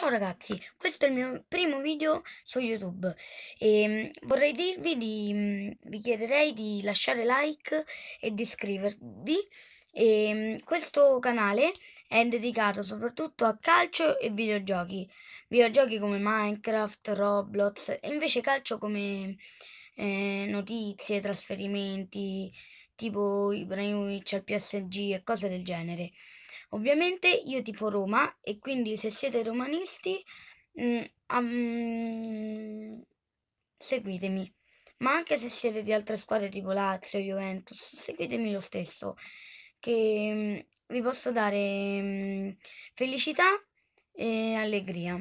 Ciao ragazzi, questo è il mio primo video su YouTube e ehm, vorrei dirvi di, mm, vi chiederei di lasciare like e di iscrivervi e ehm, questo canale è dedicato soprattutto a calcio e videogiochi, videogiochi come Minecraft, Roblox e invece calcio come eh, notizie, trasferimenti, tipo Ibrahimovic al PSG e cose del genere. Ovviamente io tifo Roma e quindi se siete romanisti mh, um, seguitemi. Ma anche se siete di altre squadre tipo Lazio, Juventus, seguitemi lo stesso, che mh, mm, vi posso dare mh, mm, felicità e allegria.